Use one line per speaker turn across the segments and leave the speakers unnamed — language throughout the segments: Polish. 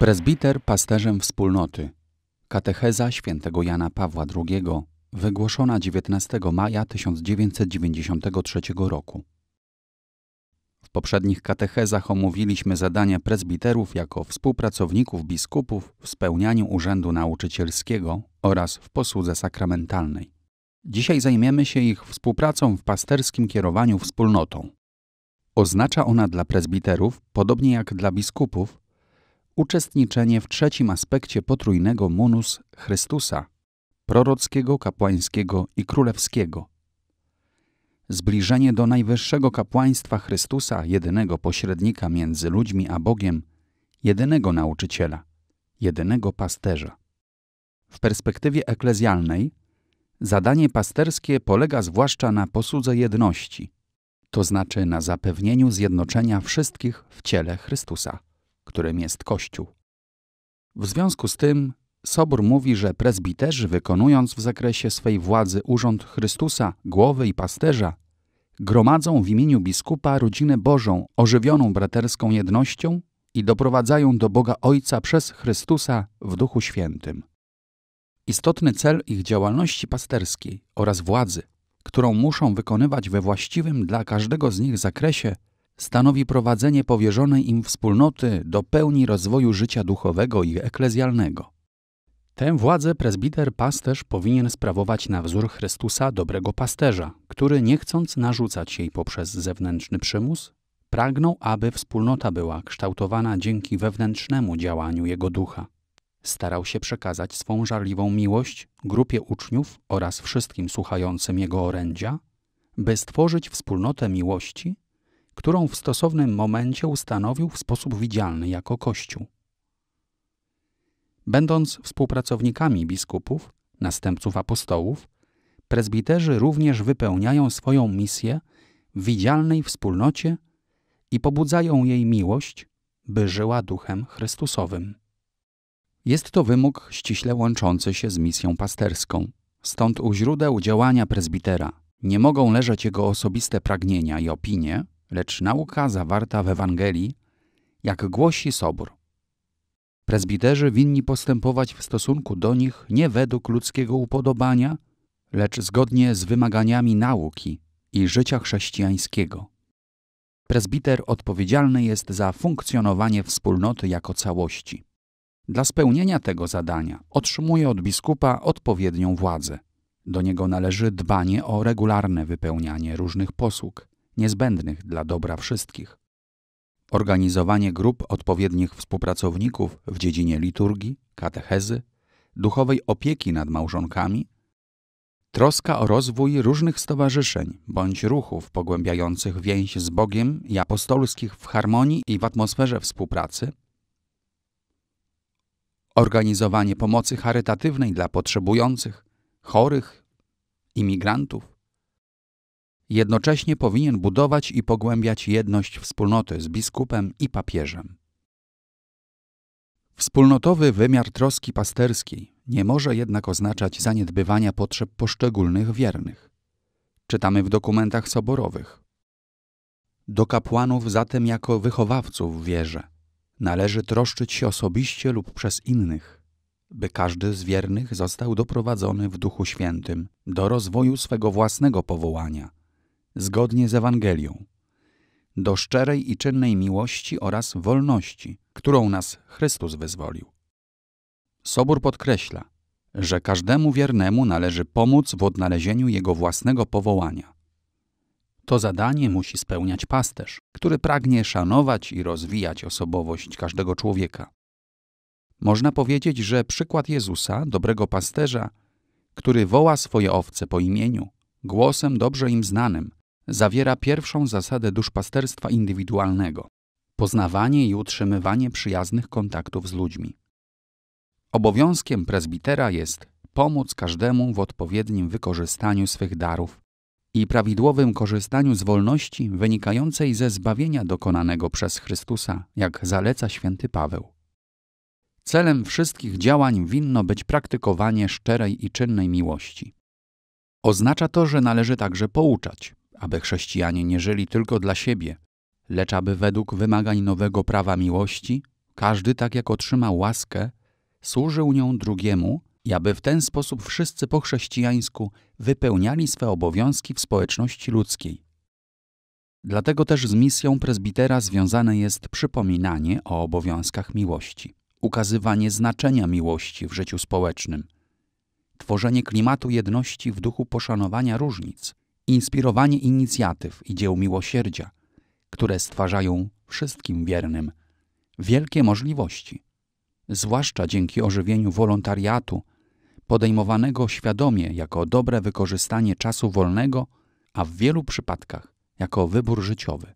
Prezbiter pasterzem wspólnoty. Katecheza świętego Jana Pawła II, wygłoszona 19 maja 1993 roku. W poprzednich katechezach omówiliśmy zadania prezbiterów jako współpracowników biskupów w spełnianiu urzędu nauczycielskiego oraz w posłudze sakramentalnej. Dzisiaj zajmiemy się ich współpracą w pasterskim kierowaniu wspólnotą. Oznacza ona dla prezbiterów, podobnie jak dla biskupów, uczestniczenie w trzecim aspekcie potrójnego munus Chrystusa, prorockiego, kapłańskiego i królewskiego. Zbliżenie do najwyższego kapłaństwa Chrystusa, jedynego pośrednika między ludźmi a Bogiem, jedynego nauczyciela, jedynego pasterza. W perspektywie eklezjalnej zadanie pasterskie polega zwłaszcza na posłudze jedności, to znaczy na zapewnieniu zjednoczenia wszystkich w ciele Chrystusa którym jest Kościół. W związku z tym Sobór mówi, że prezbiterzy, wykonując w zakresie swej władzy urząd Chrystusa, głowy i pasterza, gromadzą w imieniu biskupa rodzinę Bożą, ożywioną braterską jednością i doprowadzają do Boga Ojca przez Chrystusa w Duchu Świętym. Istotny cel ich działalności pasterskiej oraz władzy, którą muszą wykonywać we właściwym dla każdego z nich zakresie, stanowi prowadzenie powierzonej im wspólnoty do pełni rozwoju życia duchowego i eklezjalnego. Tę władzę prezbiter pasterz powinien sprawować na wzór Chrystusa, dobrego pasterza, który nie chcąc narzucać jej poprzez zewnętrzny przymus, pragnął, aby wspólnota była kształtowana dzięki wewnętrznemu działaniu jego ducha. Starał się przekazać swą żarliwą miłość grupie uczniów oraz wszystkim słuchającym jego orędzia, by stworzyć wspólnotę miłości, którą w stosownym momencie ustanowił w sposób widzialny jako Kościół. Będąc współpracownikami biskupów, następców apostołów, prezbiterzy również wypełniają swoją misję w widzialnej wspólnocie i pobudzają jej miłość, by żyła duchem Chrystusowym. Jest to wymóg ściśle łączący się z misją pasterską. Stąd u źródeł działania prezbitera nie mogą leżeć jego osobiste pragnienia i opinie, lecz nauka zawarta w Ewangelii, jak głosi Sobór. Prezbiterzy winni postępować w stosunku do nich nie według ludzkiego upodobania, lecz zgodnie z wymaganiami nauki i życia chrześcijańskiego. Prezbiter odpowiedzialny jest za funkcjonowanie wspólnoty jako całości. Dla spełnienia tego zadania otrzymuje od biskupa odpowiednią władzę. Do niego należy dbanie o regularne wypełnianie różnych posług, niezbędnych dla dobra wszystkich. Organizowanie grup odpowiednich współpracowników w dziedzinie liturgii, katechezy, duchowej opieki nad małżonkami, troska o rozwój różnych stowarzyszeń bądź ruchów pogłębiających więź z Bogiem i apostolskich w harmonii i w atmosferze współpracy, organizowanie pomocy charytatywnej dla potrzebujących, chorych, imigrantów, jednocześnie powinien budować i pogłębiać jedność wspólnoty z biskupem i papieżem. Wspólnotowy wymiar troski pasterskiej nie może jednak oznaczać zaniedbywania potrzeb poszczególnych wiernych. Czytamy w dokumentach soborowych. Do kapłanów zatem jako wychowawców wierze należy troszczyć się osobiście lub przez innych, by każdy z wiernych został doprowadzony w Duchu Świętym do rozwoju swego własnego powołania – zgodnie z Ewangelią, do szczerej i czynnej miłości oraz wolności, którą nas Chrystus wyzwolił. Sobór podkreśla, że każdemu wiernemu należy pomóc w odnalezieniu jego własnego powołania. To zadanie musi spełniać pasterz, który pragnie szanować i rozwijać osobowość każdego człowieka. Można powiedzieć, że przykład Jezusa, dobrego pasterza, który woła swoje owce po imieniu, głosem dobrze im znanym, zawiera pierwszą zasadę duszpasterstwa indywidualnego poznawanie i utrzymywanie przyjaznych kontaktów z ludźmi. Obowiązkiem prezbitera jest pomóc każdemu w odpowiednim wykorzystaniu swych darów i prawidłowym korzystaniu z wolności wynikającej ze zbawienia dokonanego przez Chrystusa, jak zaleca święty Paweł. Celem wszystkich działań winno być praktykowanie szczerej i czynnej miłości. Oznacza to, że należy także pouczać, aby chrześcijanie nie żyli tylko dla siebie, lecz aby według wymagań nowego prawa miłości, każdy tak jak otrzymał łaskę, służył nią drugiemu i aby w ten sposób wszyscy po chrześcijańsku wypełniali swe obowiązki w społeczności ludzkiej. Dlatego też z misją prezbitera związane jest przypominanie o obowiązkach miłości, ukazywanie znaczenia miłości w życiu społecznym, tworzenie klimatu jedności w duchu poszanowania różnic, inspirowanie inicjatyw i dzieł miłosierdzia, które stwarzają wszystkim wiernym wielkie możliwości, zwłaszcza dzięki ożywieniu wolontariatu, podejmowanego świadomie jako dobre wykorzystanie czasu wolnego, a w wielu przypadkach jako wybór życiowy.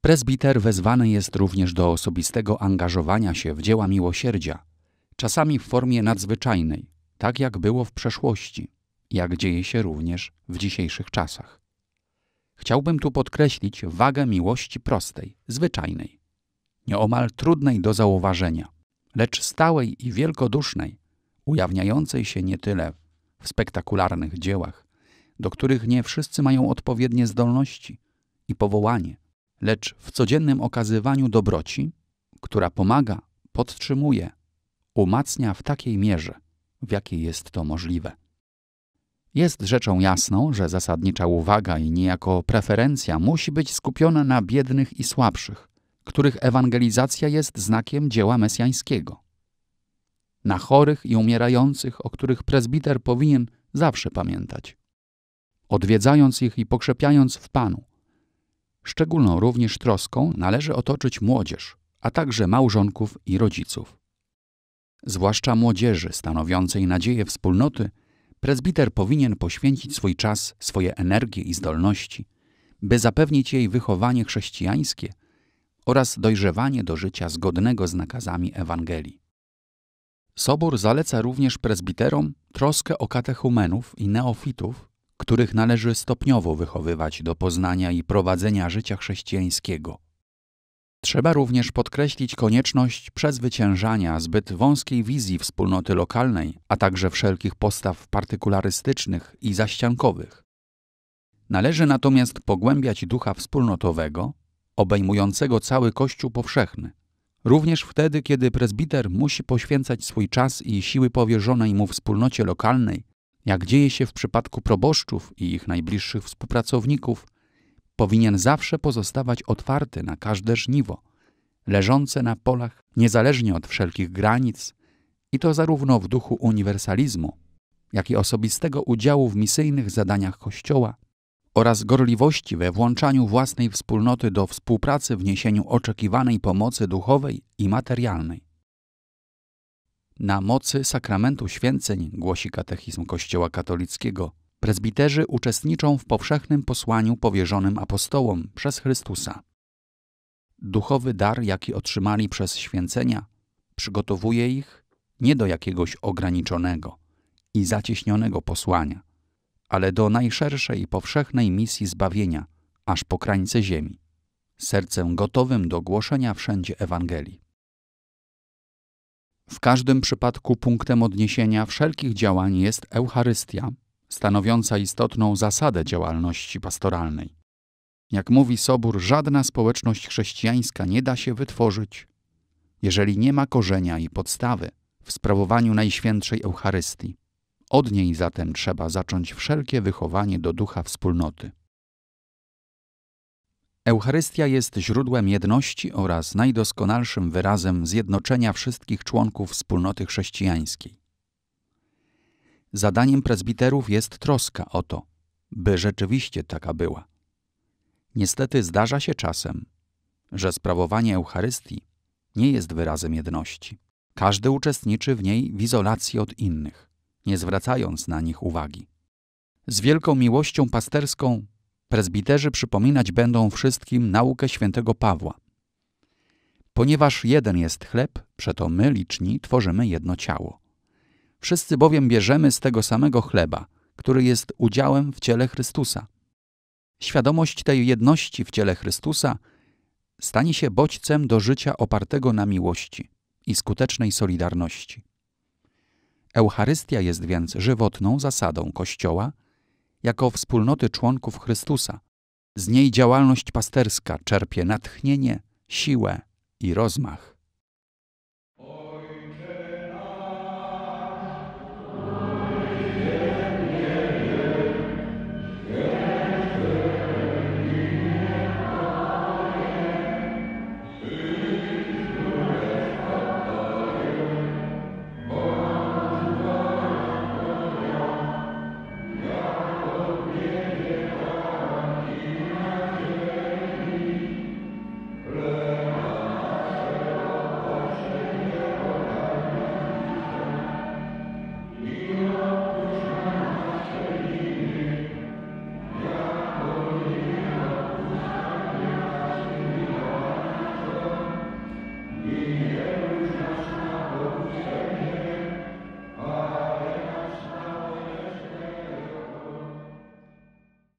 Presbiter wezwany jest również do osobistego angażowania się w dzieła miłosierdzia, czasami w formie nadzwyczajnej, tak jak było w przeszłości jak dzieje się również w dzisiejszych czasach. Chciałbym tu podkreślić wagę miłości prostej, zwyczajnej, nieomal trudnej do zauważenia, lecz stałej i wielkodusznej, ujawniającej się nie tyle w spektakularnych dziełach, do których nie wszyscy mają odpowiednie zdolności i powołanie, lecz w codziennym okazywaniu dobroci, która pomaga, podtrzymuje, umacnia w takiej mierze, w jakiej jest to możliwe. Jest rzeczą jasną, że zasadnicza uwaga i niejako preferencja musi być skupiona na biednych i słabszych, których ewangelizacja jest znakiem dzieła mesjańskiego. Na chorych i umierających, o których prezbiter powinien zawsze pamiętać. Odwiedzając ich i pokrzepiając w Panu. Szczególną również troską należy otoczyć młodzież, a także małżonków i rodziców. Zwłaszcza młodzieży stanowiącej nadzieję wspólnoty – Prezbiter powinien poświęcić swój czas, swoje energie i zdolności, by zapewnić jej wychowanie chrześcijańskie oraz dojrzewanie do życia zgodnego z nakazami Ewangelii. Sobór zaleca również prezbiterom troskę o katechumenów i neofitów, których należy stopniowo wychowywać do poznania i prowadzenia życia chrześcijańskiego. Trzeba również podkreślić konieczność przezwyciężania zbyt wąskiej wizji wspólnoty lokalnej, a także wszelkich postaw partykularystycznych i zaściankowych. Należy natomiast pogłębiać ducha wspólnotowego, obejmującego cały Kościół powszechny, również wtedy, kiedy prezbiter musi poświęcać swój czas i siły powierzonej mu wspólnocie lokalnej, jak dzieje się w przypadku proboszczów i ich najbliższych współpracowników – powinien zawsze pozostawać otwarty na każde żniwo, leżące na polach, niezależnie od wszelkich granic, i to zarówno w duchu uniwersalizmu, jak i osobistego udziału w misyjnych zadaniach Kościoła oraz gorliwości we włączaniu własnej wspólnoty do współpracy w niesieniu oczekiwanej pomocy duchowej i materialnej. Na mocy sakramentu święceń, głosi katechizm Kościoła katolickiego, Prezbiterzy uczestniczą w powszechnym posłaniu powierzonym apostołom przez Chrystusa. Duchowy dar, jaki otrzymali przez święcenia, przygotowuje ich nie do jakiegoś ograniczonego i zacieśnionego posłania, ale do najszerszej i powszechnej misji zbawienia, aż po krańce ziemi, sercem gotowym do głoszenia wszędzie Ewangelii. W każdym przypadku punktem odniesienia wszelkich działań jest Eucharystia, stanowiąca istotną zasadę działalności pastoralnej. Jak mówi Sobór, żadna społeczność chrześcijańska nie da się wytworzyć, jeżeli nie ma korzenia i podstawy w sprawowaniu Najświętszej Eucharystii. Od niej zatem trzeba zacząć wszelkie wychowanie do ducha wspólnoty. Eucharystia jest źródłem jedności oraz najdoskonalszym wyrazem zjednoczenia wszystkich członków wspólnoty chrześcijańskiej. Zadaniem prezbiterów jest troska o to, by rzeczywiście taka była. Niestety zdarza się czasem, że sprawowanie Eucharystii nie jest wyrazem jedności. Każdy uczestniczy w niej w izolacji od innych, nie zwracając na nich uwagi. Z wielką miłością pasterską prezbiterzy przypominać będą wszystkim naukę świętego Pawła. Ponieważ jeden jest chleb, przeto my liczni tworzymy jedno ciało. Wszyscy bowiem bierzemy z tego samego chleba, który jest udziałem w ciele Chrystusa. Świadomość tej jedności w ciele Chrystusa stanie się bodźcem do życia opartego na miłości i skutecznej solidarności. Eucharystia jest więc żywotną zasadą Kościoła jako wspólnoty członków Chrystusa. Z niej działalność pasterska czerpie natchnienie, siłę i rozmach.